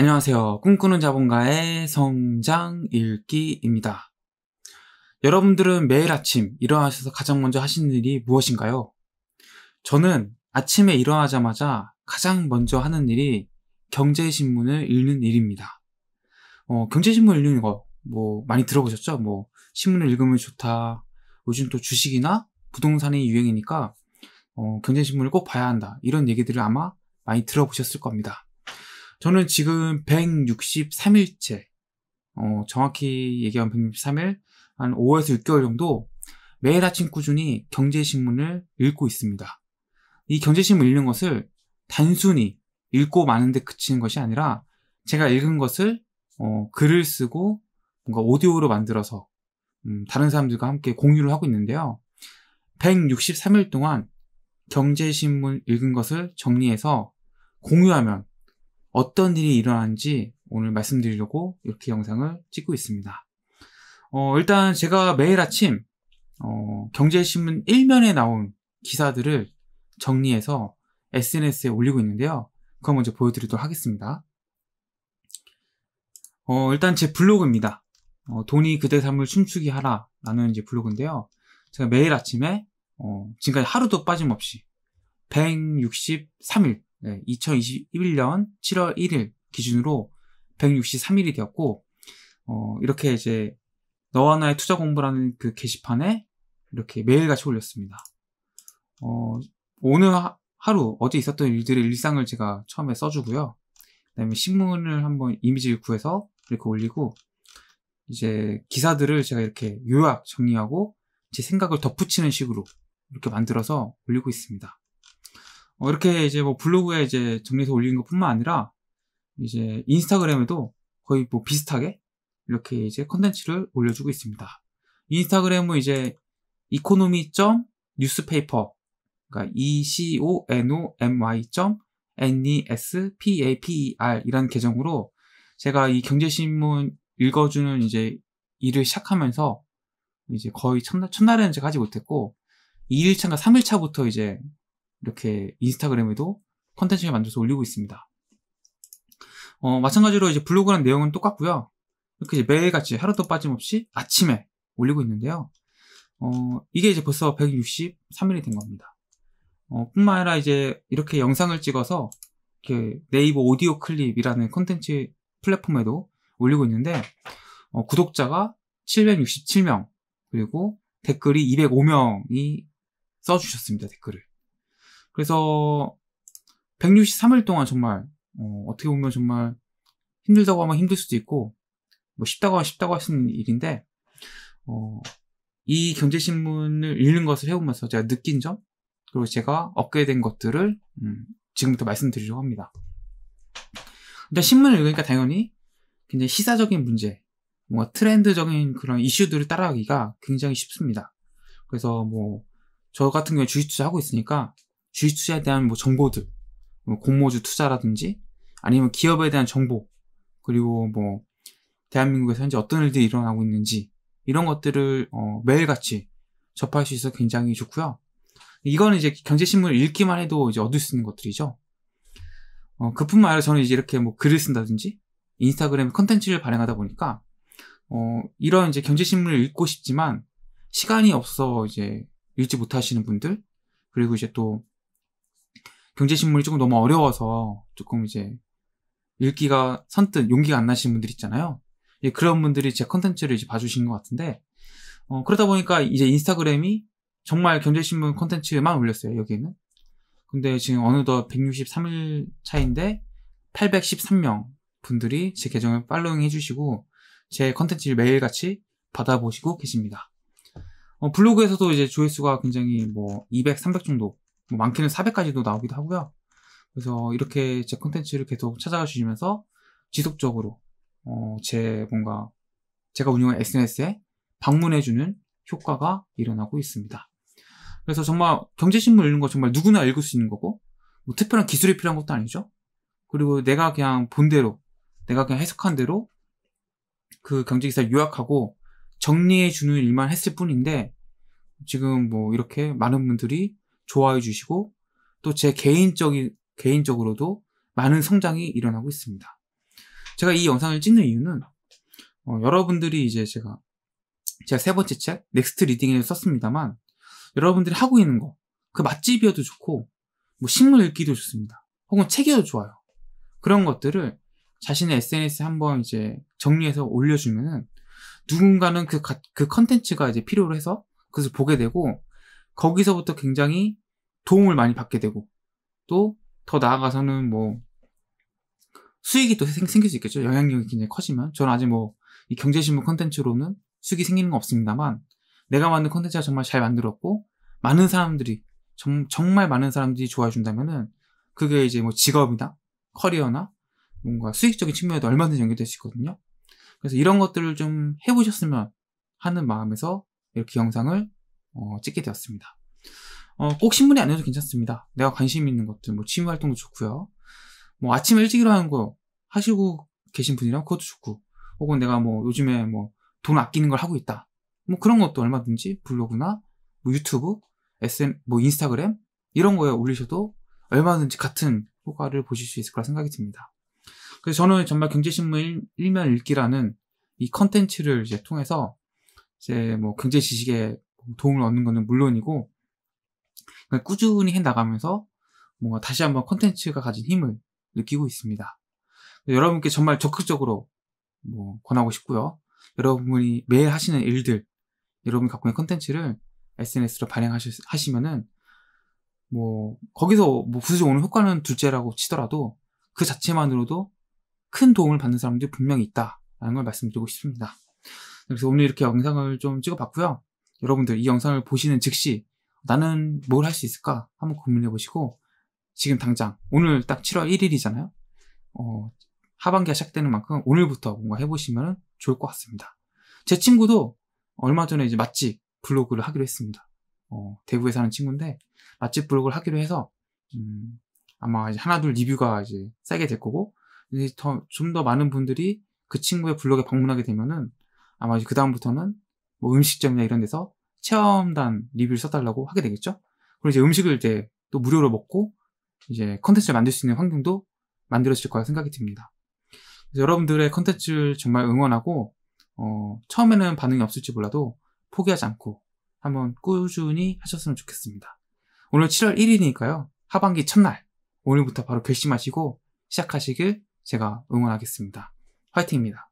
안녕하세요. 꿈꾸는 자본가의 성장 읽기입니다. 여러분들은 매일 아침 일어나셔서 가장 먼저 하시는 일이 무엇인가요? 저는 아침에 일어나자마자 가장 먼저 하는 일이 경제신문을 읽는 일입니다. 어, 경제신문 읽는 거, 뭐, 많이 들어보셨죠? 뭐, 신문을 읽으면 좋다. 요즘 또 주식이나 부동산이 유행이니까, 어, 경제신문을 꼭 봐야 한다. 이런 얘기들을 아마 많이 들어보셨을 겁니다. 저는 지금 163일째, 어, 정확히 얘기하면 163일, 한 5에서 6개월 정도 매일 아침 꾸준히 경제신문을 읽고 있습니다. 이 경제신문 읽는 것을 단순히 읽고 마는데 그치는 것이 아니라 제가 읽은 것을 어, 글을 쓰고 뭔가 오디오로 만들어서 음, 다른 사람들과 함께 공유를 하고 있는데요. 163일 동안 경제신문 읽은 것을 정리해서 공유하면 어떤 일이 일어난지 오늘 말씀드리려고 이렇게 영상을 찍고 있습니다. 어, 일단 제가 매일 아침 어, 경제신문 1면에 나온 기사들을 정리해서 SNS에 올리고 있는데요. 그거 먼저 보여드리도록 하겠습니다. 어, 일단 제 블로그입니다. 어, 돈이 그대 삶을 춤추게 하라 라는 이제 블로그인데요. 제가 매일 아침에 어, 지금까지 하루도 빠짐없이 163일 2021년 7월 1일 기준으로 163일이 되었고 어, 이렇게 이제 너와 나의 투자 공부라는 그 게시판에 이렇게 매일같이 올렸습니다. 어, 오늘 하, 루 어제 있었던 일들의 일상을 제가 처음에 써주고요. 그다음에 신문을 한번 이미지를 구해서 이렇게 올리고 이제 기사들을 제가 이렇게 요약 정리하고 제 생각을 덧붙이는 식으로 이렇게 만들어서 올리고 있습니다. 어, 이렇게 이제 뭐 블로그에 이제 정리해서 올리는 것 뿐만 아니라 이제 인스타그램에도 거의 뭐 비슷하게 이렇게 이제 컨텐츠를 올려주고 있습니다. 인스타그램은 이제 economy.newspaper 그러니까 e c o n o m y n e s p a p e r 이란 계정으로 제가 이 경제신문 읽어주는 이제 일을 시작하면서 이제 거의 첫날, 첫날에는 제가 하지 못했고 2일차인가 3일차부터 이제 이렇게 인스타그램에도 컨텐츠를 만들어서 올리고 있습니다. 어, 마찬가지로 이제 블로그란 내용은 똑같고요. 이렇게 매일같이 하루도 빠짐없이 아침에 올리고 있는데요. 어, 이게 이제 벌써 163일이 된 겁니다. 어, 뿐만 아니라 이제 이렇게 영상을 찍어서 이렇게 네이버 오디오 클립이라는 컨텐츠 플랫폼에도 올리고 있는데 어, 구독자가 767명 그리고 댓글이 205명이 써주셨습니다 댓글을 그래서 163일 동안 정말 어, 어떻게 보면 정말 힘들다고 하면 힘들 수도 있고 뭐 쉽다고 하면 쉽다고 하시는 일인데 어, 이 경제신문을 읽는 것을 해오면서 제가 느낀 점 그리고 제가 얻게 된 것들을 음, 지금부터 말씀드리려고 합니다. 일단 신문을 읽으니까 당연히 굉장히 시사적인 문제, 뭐 트렌드적인 그런 이슈들을 따라가기가 굉장히 쉽습니다. 그래서 뭐 저 같은 경우에 주식 투자하고 있으니까 주식 투자에 대한 뭐 정보들, 뭐 공모주 투자라든지 아니면 기업에 대한 정보 그리고 뭐 대한민국에서 현재 어떤 일들이 일어나고 있는지 이런 것들을 어, 매일같이 접할 수 있어서 굉장히 좋고요. 이건 이제 경제신문을 읽기만 해도 이제 얻을 수 있는 것들이죠. 어, 그뿐만 아니라 저는 이제 이렇게 뭐 글을 쓴다든지 인스타그램 컨텐츠를 발행하다 보니까 어, 이런 이제 경제신문을 읽고 싶지만 시간이 없어 이제 읽지 못하시는 분들 그리고 이제 또 경제신문이 조금 너무 어려워서 조금 이제 읽기가 선뜻 용기가 안 나시는 분들 있잖아요. 예, 그런 분들이 제 컨텐츠를 이제 봐주신 것 같은데 어, 그러다 보니까 이제 인스타그램이 정말 경제신문 컨텐츠만 올렸어요 여기는. 근데 지금 어느덧 163일 차인데 813명 분들이 제 계정을 팔로잉 해주시고 제 컨텐츠를 매일같이 받아보시고 계십니다. 어, 블로그에서도 이제 조회수가 굉장히 뭐 200, 300 정도 뭐 많게는 400까지도 나오기도 하고요. 그래서 이렇게 제 콘텐츠를 계속 찾아가 주시면서 지속적으로 어, 제 뭔가 제가 운영한 SNS에 방문해주는 효과가 일어나고 있습니다. 그래서 정말 경제신문 읽는 거 정말 누구나 읽을 수 있는 거고 뭐 특별한 기술이 필요한 것도 아니죠. 그리고 내가 그냥 본 대로 내가 그냥 해석한 대로 그 경제기사를 요약하고 정리해주는 일만 했을 뿐인데 지금 뭐 이렇게 많은 분들이 좋아해 주시고 또 제 개인적인 개인적으로도 많은 성장이 일어나고 있습니다. 제가 이 영상을 찍는 이유는 어, 여러분들이 이제 제가 제가 세 번째 책 넥스트 리딩에 썼습니다만 여러분들이 하고 있는 거 그 맛집이어도 좋고 뭐 식물 읽기도 좋습니다. 혹은 책이어도 좋아요. 그런 것들을 자신의 SNS에 한번 이제 정리해서 올려주면은 누군가는 그, 그 컨텐츠가 이제 필요로 해서 그것을 보게 되고 거기서부터 굉장히 도움을 많이 받게 되고 또 더 나아가서는 뭐 수익이 또 생, 길수 있겠죠. 영향력이 굉장히 커지면 저는 아직 뭐 이 경제신문 컨텐츠로는 수익이 생기는 건 없습니다만 내가 만든 컨텐츠가 정말 잘 만들었고 많은 사람들이 정, 정말 많은 사람들이 좋아해 준다면은 그게 이제 뭐 직업이나 커리어나 뭔가 수익적인 측면에도 얼마든지 연결될 수 있거든요. 그래서 이런 것들을 좀 해보셨으면 하는 마음에서 이렇게 영상을 어, 찍게 되었습니다. 어, 꼭 신문이 아니어도 괜찮습니다. 내가 관심 있는 것들, 뭐 취미 활동도 좋고요. 뭐 아침에 일찍 일어나는 거 하시고 계신 분이랑 그것도 좋고, 혹은 내가 뭐 요즘에 뭐 돈 아끼는 걸 하고 있다. 뭐 그런 것도 얼마든지 블로그나 뭐 유튜브, SM, 뭐 인스타그램 이런 거에 올리셔도 얼마든지 같은 효과를 보실 수 있을 거라 생각이 듭니다. 그래서 저는 정말 경제신문 일면 읽기라는 이 컨텐츠를 이제 통해서 이제 뭐 경제 지식의 도움을 얻는 것은 물론이고 그러 그러니까 꾸준히 해 나가면서 뭔가 다시 한번 컨텐츠가 가진 힘을 느끼고 있습니다. 여러분께 정말 적극적으로 뭐 권하고 싶고요. 여러분이 매일 하시는 일들, 여러분이 갖고 있는 컨텐츠를 SNS로 발행하시면은 뭐 거기서 뭐 부수적 오는 효과는 둘째라고 치더라도 그 자체만으로도 큰 도움을 받는 사람들이 분명히 있다라는 걸 말씀드리고 싶습니다. 그래서 오늘 이렇게 영상을 좀 찍어봤고요. 여러분들 이 영상을 보시는 즉시 나는 뭘 할 수 있을까 한번 고민해 보시고 지금 당장 오늘 딱 7월 1일이잖아요. 어, 하반기가 시작되는 만큼 오늘부터 뭔가 해보시면 좋을 것 같습니다. 제 친구도 얼마 전에 이제 맛집 블로그를 하기로 했습니다. 어, 대구에 사는 친구인데 맛집 블로그를 하기로 해서 음, 아마 이제 하나둘 리뷰가 이제 싸게 될 거고 좀 더 많은 분들이 그 친구의 블로그에 방문하게 되면은 아마 그 다음부터는 뭐 음식점이나 이런 데서 체험단 리뷰를 써달라고 하게 되겠죠. 그리고 이제 음식을 이제 또 무료로 먹고 이제 컨텐츠를 만들 수 있는 환경도 만들어질 거라 생각이 듭니다. 여러분들의 컨텐츠를 정말 응원하고 어, 처음에는 반응이 없을지 몰라도 포기하지 않고 한번 꾸준히 하셨으면 좋겠습니다. 오늘 7월 1일이니까요. 하반기 첫날 오늘부터 바로 결심하시고 시작하시길 제가 응원하겠습니다. 화이팅입니다.